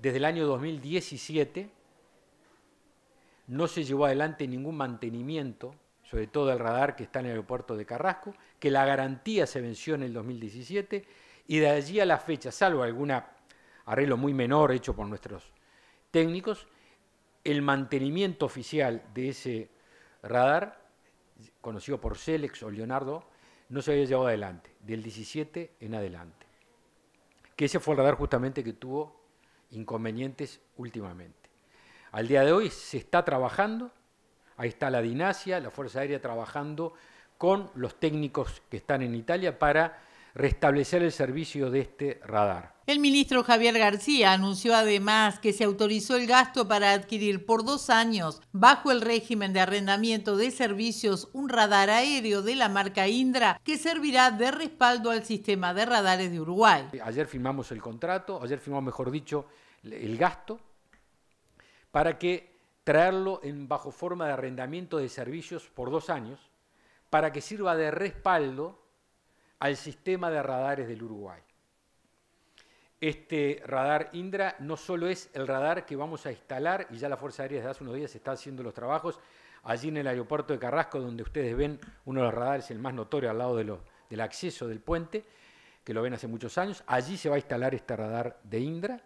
desde el año 2017 no se llevó adelante ningún mantenimiento, sobre todo el radar que está en el aeropuerto de Carrasco, que la garantía se venció en el 2017 y de allí a la fecha, salvo algún arreglo muy menor hecho por nuestros técnicos, el mantenimiento oficial de ese radar, conocido por Celex o Leonardo, no se había llevado adelante, del 17 en adelante. Que ese fue el radar justamente que tuvo inconvenientes últimamente. Al día de hoy se está trabajando, ahí está la Dinasia, la Fuerza Aérea trabajando con los técnicos que están en Italia para restablecer el servicio de este radar. El ministro Javier García anunció además que se autorizó el gasto para adquirir por dos años, bajo el régimen de arrendamiento de servicios, un radar aéreo de la marca Indra que servirá de respaldo al sistema de radares de Uruguay. Ayer firmamos el contrato, ayer firmamos, mejor dicho, el gasto, para que traerlo en bajo forma de arrendamiento de servicios por dos años, para que sirva de respaldo al sistema de radares del Uruguay. Este radar Indra no solo es el radar que vamos a instalar, y ya la Fuerza Aérea desde hace unos días está haciendo los trabajos, allí en el aeropuerto de Carrasco, donde ustedes ven uno de los radares, el más notorio, al lado de del acceso del puente, que lo ven hace muchos años, allí se va a instalar este radar de Indra,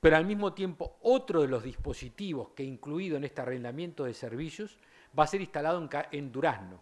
pero al mismo tiempo otro de los dispositivos que incluido en este arrendamiento de servicios va a ser instalado en, en Durazno.